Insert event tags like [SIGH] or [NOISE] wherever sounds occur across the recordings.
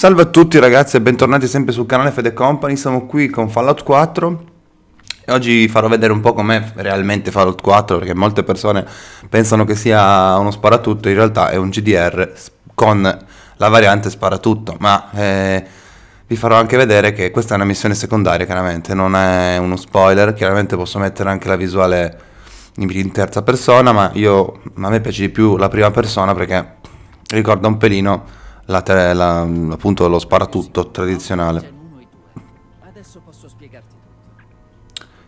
Salve a tutti ragazzi e bentornati sempre sul canale Fede Company, siamo qui con Fallout 4 e oggi vi farò vedere un po' com'è realmente Fallout 4 perché molte persone pensano che sia uno sparatutto, in realtà è un GDR con la variante sparatutto, ma eh, vi farò anche vedere che questa è una missione secondaria chiaramente, non è uno spoiler, chiaramente posso mettere anche la visuale in terza persona, ma io, a me piace di più la prima persona perché ricorda un pelino la, la, appunto lo sparatutto tradizionale.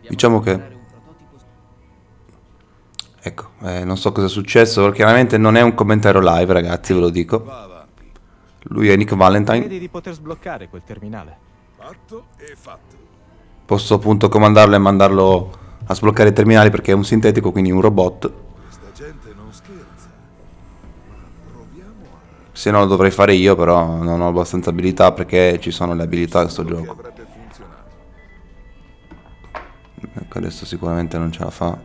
Diciamo che... Ecco, eh, non so cosa è successo, chiaramente non è un commentario live, ragazzi, ve lo dico. Lui è Nick Valentine. di poter sbloccare quel terminale. Fatto e fatto. Posso appunto comandarlo e mandarlo a sbloccare i terminali perché è un sintetico, quindi un robot. Questa gente non scherza. Se no lo dovrei fare io, però non ho abbastanza abilità perché ci sono le abilità in questo gioco. Ecco, adesso sicuramente non ce la fa.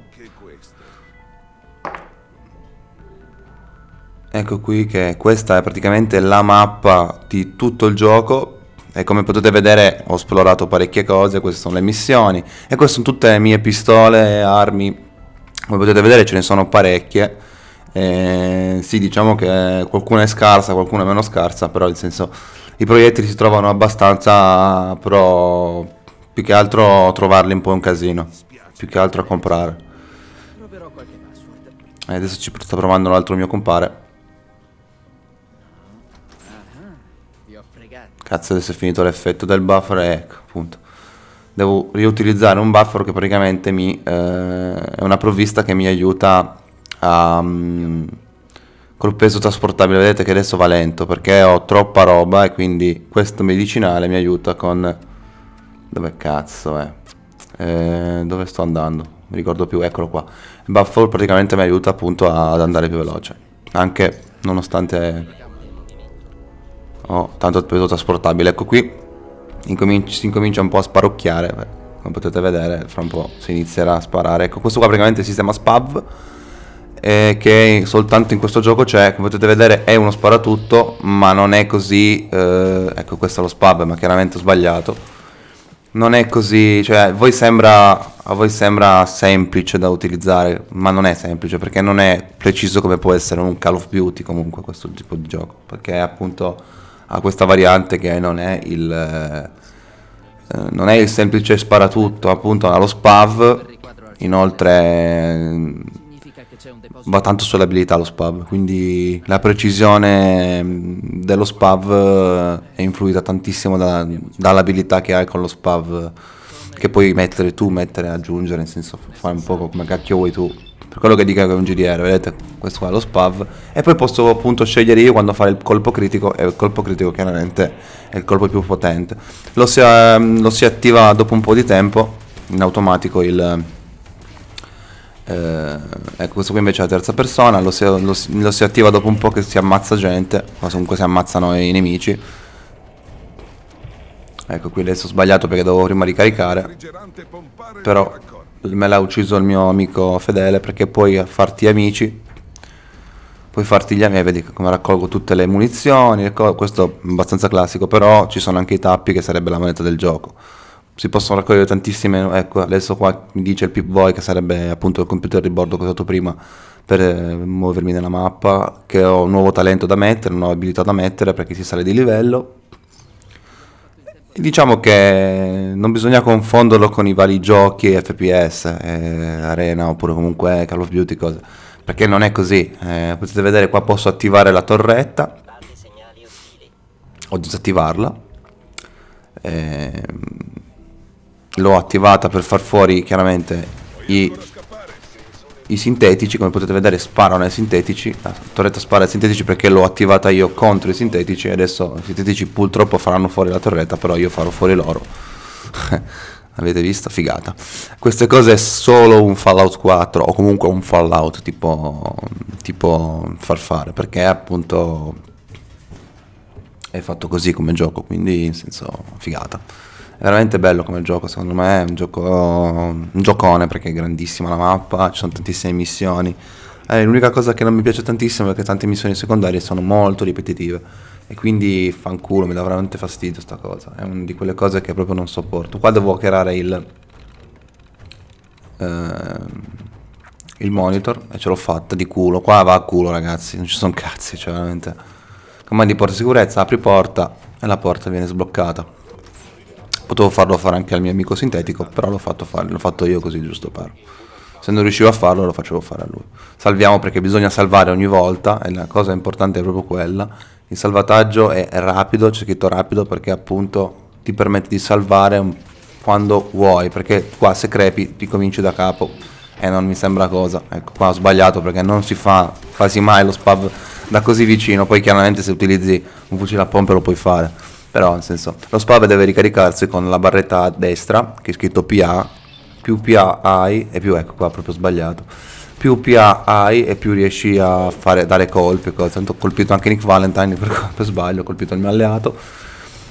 Ecco qui che questa è praticamente la mappa di tutto il gioco e come potete vedere ho esplorato parecchie cose, queste sono le missioni e queste sono tutte le mie pistole e armi. Come potete vedere ce ne sono parecchie eh, sì, diciamo che qualcuna è scarsa, qualcuna è meno scarsa, però nel senso i proiettili si trovano abbastanza, però più che altro trovarli un po' è un casino, più che altro a comprare. E eh, adesso ci sto provando un altro mio compare. Cazzo, adesso è finito l'effetto del buffer ecco, appunto. Devo riutilizzare un buffer che praticamente mi, eh, è una provvista che mi aiuta Um, col peso trasportabile vedete che adesso va lento perché ho troppa roba e quindi questo medicinale mi aiuta con dove cazzo è eh, dove sto andando mi ricordo più eccolo qua il buffalo praticamente mi aiuta appunto ad andare più veloce anche nonostante ho tanto peso trasportabile ecco qui si incomincia un po' a sparocchiare come potete vedere fra un po' si inizierà a sparare ecco questo qua praticamente è il sistema spav eh, che soltanto in questo gioco c'è, come potete vedere è uno sparatutto, ma non è così, eh, ecco questo è lo spab, ma chiaramente ho sbagliato, non è così, cioè voi sembra, a voi sembra semplice da utilizzare, ma non è semplice perché non è preciso come può essere un Call of Duty comunque questo tipo di gioco, perché appunto ha questa variante che non è il... Eh, non è il semplice sparatutto, appunto ha lo spav, inoltre va tanto sull'abilità lo spav, quindi la precisione mm, dello spav eh, è influita tantissimo da, dall'abilità che hai con lo spav che puoi mettere tu, mettere, aggiungere, nel senso fare un po' come cacchio vuoi tu. Per quello che dica che è un GDR, vedete, questo qua è lo spav e poi posso appunto scegliere io quando fare il colpo critico e il colpo critico chiaramente è il colpo più potente. Lo si, ehm, lo si attiva dopo un po' di tempo in automatico il eh, ecco, questo qui invece è la terza persona, lo si, lo, lo si, attiva dopo un po' che si ammazza gente, comunque si ammazzano i nemici. Ecco, qui adesso ho sbagliato perché dovevo prima ricaricare, però me l'ha ucciso il mio amico fedele perché puoi farti gli amici, puoi farti gli amici, vedi come raccolgo tutte le munizioni, questo è abbastanza classico, però ci sono anche i tappi che sarebbe la moneta del gioco si possono raccogliere tantissime, ecco adesso qua mi dice il pipvoi che sarebbe appunto il computer di bordo che ho usato prima per eh, muovermi nella mappa, che ho un nuovo talento da mettere, una nuova abilità da mettere perché si sale di livello. diciamo che non bisogna confonderlo con i vari giochi FPS, eh, Arena oppure comunque Call of Duty, cose, perché non è così. Eh, potete vedere qua posso attivare la torretta o disattivarla. Eh, l'ho attivata per far fuori chiaramente i, i, sintetici come potete vedere sparano ai sintetici la torretta spara ai sintetici perché l'ho attivata io contro i sintetici e adesso i sintetici purtroppo faranno fuori la torretta però io farò fuori loro [LAUGHS] avete visto? figata queste cose è solo un Fallout 4 o comunque un Fallout tipo, tipo far fare perché appunto è fatto così come gioco quindi in senso figata è veramente bello come gioco, secondo me è un, gioco, un giocone perché è grandissima la mappa, ci sono tantissime missioni. Eh, l'unica cosa che non mi piace tantissimo è che tante missioni secondarie sono molto ripetitive e quindi fanculo, mi dà veramente fastidio sta cosa. È una di quelle cose che proprio non sopporto. Qua devo creare il, eh, il monitor e ce l'ho fatta di culo. Qua va a culo ragazzi, non ci sono cazzi, cioè veramente. Comandi porta sicurezza, apri porta e la porta viene sbloccata. Potevo farlo fare anche al mio amico sintetico, però l'ho fatto, fare, l'ho fatto io così, giusto per. Se non riuscivo a farlo, lo facevo fare a lui. Salviamo perché bisogna salvare ogni volta, e la cosa importante è proprio quella. Il salvataggio è rapido, c'è scritto rapido perché appunto ti permette di salvare quando vuoi, perché qua se crepi ti cominci da capo e non mi sembra cosa. Ecco, qua ho sbagliato perché non si fa quasi mai lo spav da così vicino, poi chiaramente se utilizzi un fucile a pompe lo puoi fare. Però, nel senso, lo spav deve ricaricarsi con la barretta a destra, che è scritto PA, più PA hai, e più, ecco qua, proprio sbagliato, più PA hai e più riesci a fare, dare colpi, ho colpito anche Nick Valentine [LAUGHS] per, per sbaglio, ho colpito il mio alleato.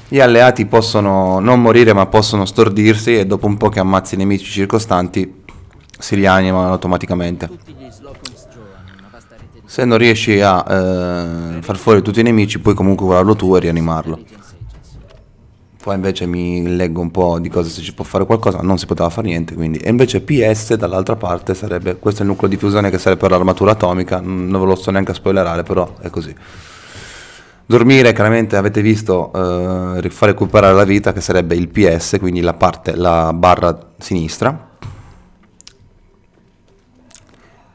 Gli alleati possono non morire ma possono stordirsi e dopo un po' che ammazzi i nemici circostanti si rianimano automaticamente. Se non riesci a eh, far fuori tutti i nemici puoi comunque curarlo tu e rianimarlo. Qua invece mi leggo un po' di cose se ci può fare qualcosa, non si poteva fare niente quindi. E invece PS dall'altra parte sarebbe, questo è il nucleo di fusione che sarebbe per l'armatura atomica, non ve lo sto neanche a spoilerare però è così. Dormire, chiaramente avete visto, eh, far recuperare la vita che sarebbe il PS, quindi la parte, la barra sinistra.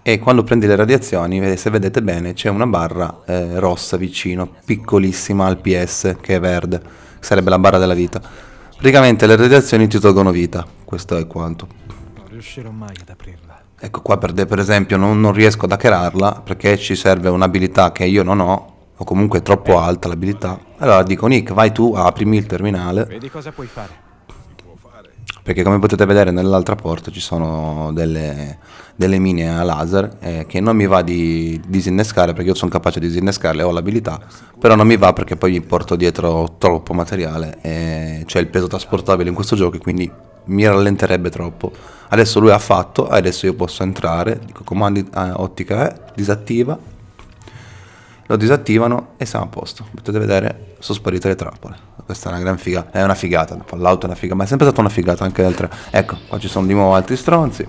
E quando prendi le radiazioni, se vedete bene, c'è una barra eh, rossa vicino, piccolissima al PS, che è verde sarebbe la barra della vita. Praticamente le radiazioni ti tolgono vita, questo è quanto. Non riuscirò mai ad aprirla. Ecco qua per, per esempio non, non, riesco ad hackerarla perché ci serve un'abilità che io non ho, o comunque è troppo alta l'abilità. Allora dico Nick vai tu, aprimi il terminale. Vedi cosa puoi fare. Perché come potete vedere nell'altra porta ci sono delle, delle mine a laser eh, che non mi va di disinnescare perché io sono capace di disinnescarle, ho l'abilità, però non mi va perché poi mi porto dietro troppo materiale e c'è il peso trasportabile in questo gioco e quindi mi rallenterebbe troppo. Adesso lui ha fatto, adesso io posso entrare, dico comandi eh, ottica è, eh, disattiva lo disattivano e siamo a posto. Potete vedere, sono sparite le trappole. Questa è una gran figata, è una figata, Fallout è una figata, ma è sempre stata una figata anche l'altra. Ecco, qua ci sono di nuovo altri stronzi.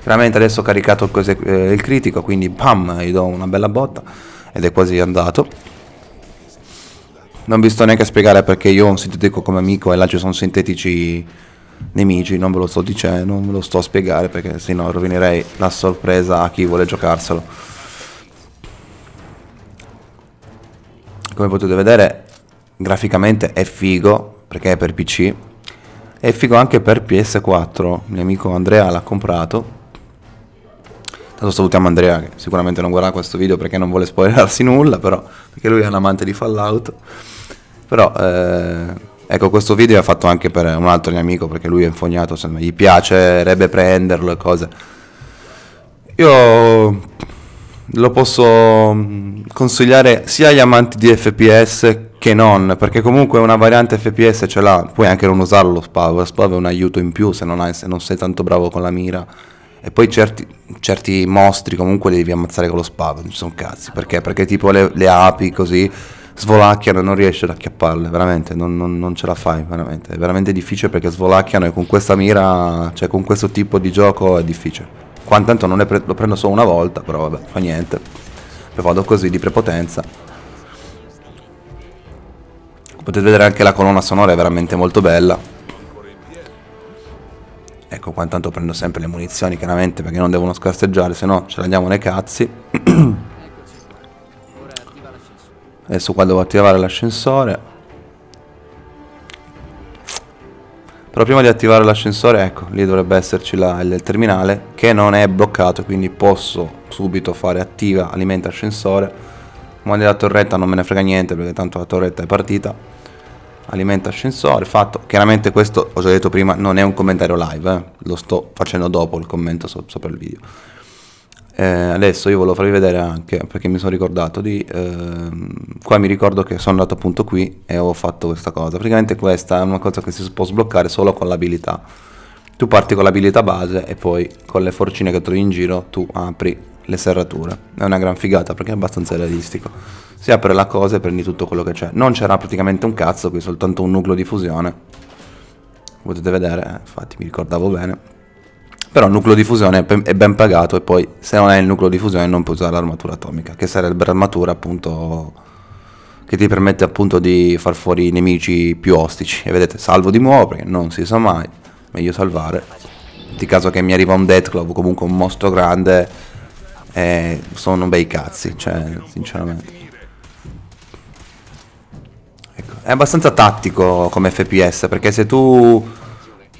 Chiaramente adesso ho caricato il, cose, eh, il critico, quindi pam, gli do una bella botta ed è quasi andato. Non vi sto neanche a spiegare perché io ho un sintetico come amico e là ci sono sintetici nemici, non ve lo sto dicendo, non ve lo sto a spiegare perché sennò rovinerei la sorpresa a chi vuole giocarselo. come potete vedere graficamente è figo perché è per PC è figo anche per PS4 il mio amico Andrea l'ha comprato tanto salutiamo Andrea che sicuramente non guarda questo video perché non vuole spoilerarsi nulla però perché lui è un amante di Fallout però eh, ecco questo video è fatto anche per un altro mio amico perché lui è infognato se gli piacerebbe prenderlo e cose io lo posso mm, consigliare sia agli amanti di FPS che non, perché comunque una variante FPS ce l'ha, puoi anche non usarlo lo spav, lo spav è un aiuto in più se non, hai, se non, sei tanto bravo con la mira. E poi certi, certi mostri comunque li devi ammazzare con lo spav, non ci sono cazzi, perché? Perché tipo le, le api così svolacchiano e non riesci ad acchiapparle, veramente, non, non, non, ce la fai, veramente. È veramente difficile perché svolacchiano e con questa mira, cioè con questo tipo di gioco è difficile. Qua intanto pre lo prendo solo una volta, però vabbè, fa niente. Poi vado così di prepotenza. Potete vedere anche la colonna sonora è veramente molto bella. Ecco qua intanto prendo sempre le munizioni chiaramente perché non devono scarseggiare, se no ce le andiamo nei cazzi. [COUGHS] Adesso qua devo attivare l'ascensore. però prima di attivare l'ascensore ecco lì dovrebbe esserci la, il terminale che non è bloccato quindi posso subito fare attiva alimenta ascensore comandi la torretta non me ne frega niente perché tanto la torretta è partita alimenta ascensore fatto chiaramente questo ho già detto prima non è un commentario live eh. lo sto facendo dopo il commento so sopra il video eh, adesso io volevo farvi vedere anche, perché mi sono ricordato di... Ehm, qua mi ricordo che sono andato appunto qui e ho fatto questa cosa. Praticamente questa è una cosa che si può sbloccare solo con l'abilità. Tu parti con l'abilità base e poi con le forcine che trovi in giro tu apri le serrature. È una gran figata perché è abbastanza realistico. Si apre la cosa e prendi tutto quello che c'è. Non c'era praticamente un cazzo qui, soltanto un nucleo di fusione. Potete vedere, eh, infatti mi ricordavo bene però il nucleo di fusione è ben pagato e poi se non hai il nucleo di fusione non puoi usare l'armatura atomica, che sarebbe l'armatura appunto che ti permette appunto di far fuori i nemici più ostici. E vedete, salvo di nuovo perché non si sa mai, meglio salvare. Di caso che mi arriva un Deathclaw o comunque un mostro grande, eh, sono bei cazzi, cioè, sinceramente. Ecco. È abbastanza tattico come FPS, perché se tu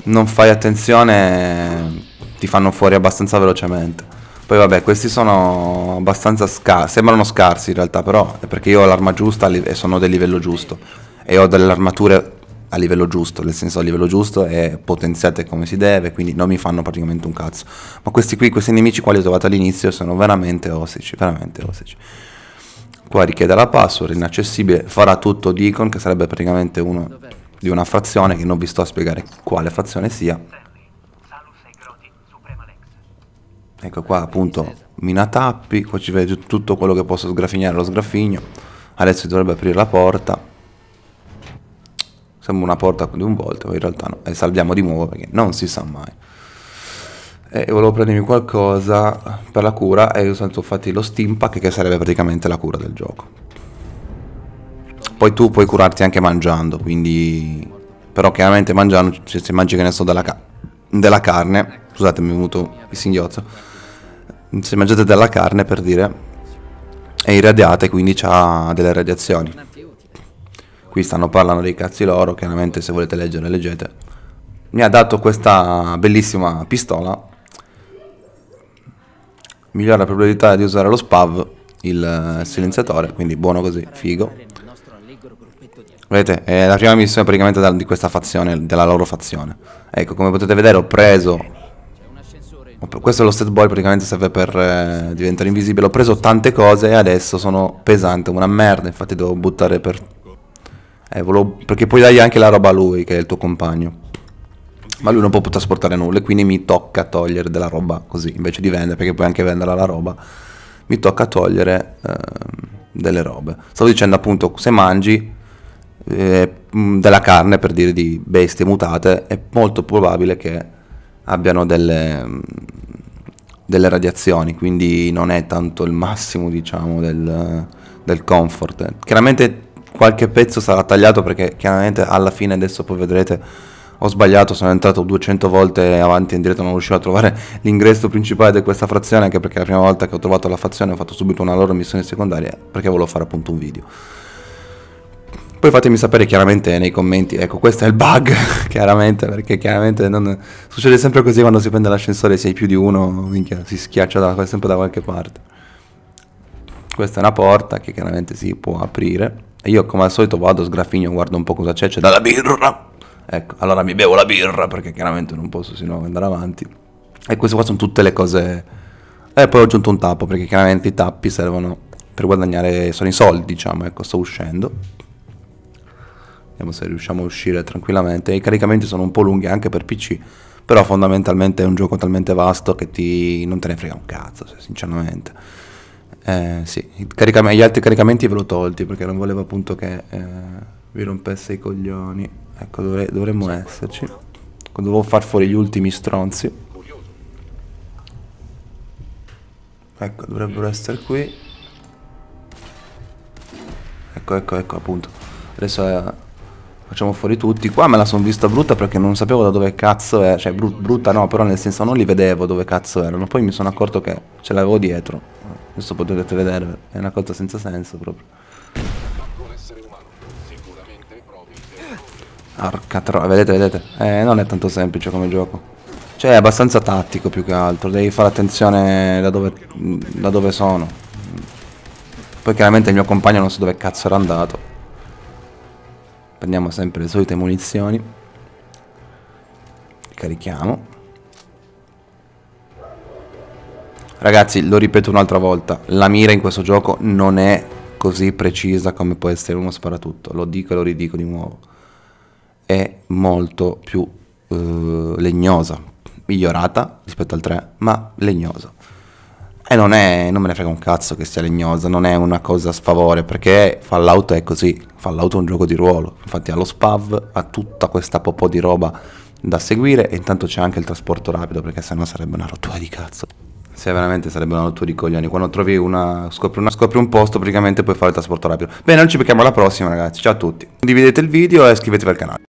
non fai attenzione ti fanno fuori abbastanza velocemente. Poi vabbè, questi sono abbastanza scarsi, sembrano scarsi in realtà, però è perché io ho l'arma giusta e sono del livello giusto e ho delle armature a livello giusto, nel senso a livello giusto e potenziate come si deve, quindi non mi fanno praticamente un cazzo. Ma questi qui, questi nemici quali ho trovato all'inizio sono veramente ossici, veramente ossici. Qua richiede la password, inaccessibile, farà tutto Deacon che sarebbe praticamente uno di una frazione che non vi sto a spiegare quale frazione sia ecco qua appunto mina tappi qua ci vede tutto quello che posso sgraffignare lo sgraffigno adesso dovrebbe aprire la porta sembra una porta di un volto in realtà no e salviamo di nuovo perché non si sa mai e volevo prendermi qualcosa per la cura e io sono fatti lo steampack che sarebbe praticamente la cura del gioco poi tu puoi curarti anche mangiando quindi però chiaramente mangiando se mangi che ne so della, ca della carne scusate mi è venuto il singhiozzo se mangiate della carne per dire è irradiata e quindi ha delle radiazioni qui stanno parlando dei cazzi loro chiaramente se volete leggere leggete mi ha dato questa bellissima pistola migliora la probabilità di usare lo spav il silenziatore quindi buono così figo vedete è la prima missione praticamente di questa fazione della loro fazione ecco come potete vedere ho preso questo è lo stat boy, praticamente serve per eh, diventare invisibile. Ho preso tante cose e adesso sono pesante, una merda, infatti devo buttare per... Eh, volevo... Perché poi dai anche la roba a lui, che è il tuo compagno. Ma lui non può trasportare nulla, quindi mi tocca togliere della roba così, invece di vendere, perché puoi anche venderla la roba. Mi tocca togliere eh, delle robe. Stavo dicendo appunto, se mangi eh, della carne, per dire di bestie mutate, è molto probabile che abbiano delle, delle radiazioni, quindi non è tanto il massimo diciamo del, del comfort. Chiaramente qualche pezzo sarà tagliato perché chiaramente alla fine adesso poi vedrete ho sbagliato, sono entrato 200 volte avanti e indietro, non riuscivo a trovare l'ingresso principale di questa frazione, anche perché la prima volta che ho trovato la frazione ho fatto subito una loro missione secondaria perché volevo fare appunto un video. Poi fatemi sapere chiaramente nei commenti, ecco questo è il bug, [LAUGHS] chiaramente, perché chiaramente non... succede sempre così quando si prende l'ascensore, se hai più di uno, minchia, si schiaccia da, sempre da qualche parte. Questa è una porta che chiaramente si può aprire. E io come al solito vado, sgraffigno, guardo un po' cosa c'è, c'è dalla birra. Ecco, allora mi bevo la birra perché chiaramente non posso sennò andare avanti. E queste qua sono tutte le cose... E poi ho aggiunto un tappo perché chiaramente i tappi servono per guadagnare, sono i soldi diciamo, ecco sto uscendo. Vediamo se riusciamo a uscire tranquillamente. I caricamenti sono un po' lunghi anche per PC, però fondamentalmente è un gioco talmente vasto che ti... non te ne frega un cazzo, sinceramente. Eh, sì, gli altri caricamenti ve l'ho tolti perché non volevo appunto che eh, vi rompesse i coglioni. Ecco, dovre dovremmo esserci. Ecco, dovevo far fuori gli ultimi stronzi. Ecco, dovrebbero essere qui. Ecco, ecco, ecco, appunto. Adesso è eh, facciamo fuori tutti. Qua me la sono vista brutta perché non sapevo da dove cazzo era, cioè brut, brutta no, però nel senso non li vedevo dove cazzo erano, poi mi sono accorto che ce l'avevo dietro. Adesso potete vedere, è una cosa senza senso proprio. Arca troia, vedete, vedete? Eh, non è tanto semplice come gioco. Cioè è abbastanza tattico più che altro, devi fare attenzione da dove, da dove sono. Poi chiaramente il mio compagno non so dove cazzo era andato. Prendiamo sempre le solite munizioni. Carichiamo. Ragazzi, lo ripeto un'altra volta, la mira in questo gioco non è così precisa come può essere uno sparatutto, lo dico e lo ridico di nuovo. È molto più eh, legnosa, migliorata rispetto al 3, ma legnosa. E non, è, non me ne frega un cazzo che sia legnosa, non è una cosa a sfavore, perché Fallout è così, Fallout è un gioco di ruolo, infatti ha lo spav, ha tutta questa popò di roba da seguire e intanto c'è anche il trasporto rapido, perché sennò sarebbe una rottura di cazzo. Se veramente sarebbe una rottura di coglioni, quando trovi una scopri, una, scopri un posto praticamente puoi fare il trasporto rapido. Bene, noi ci becchiamo alla prossima ragazzi, ciao a tutti. Condividete il video e iscrivetevi al canale.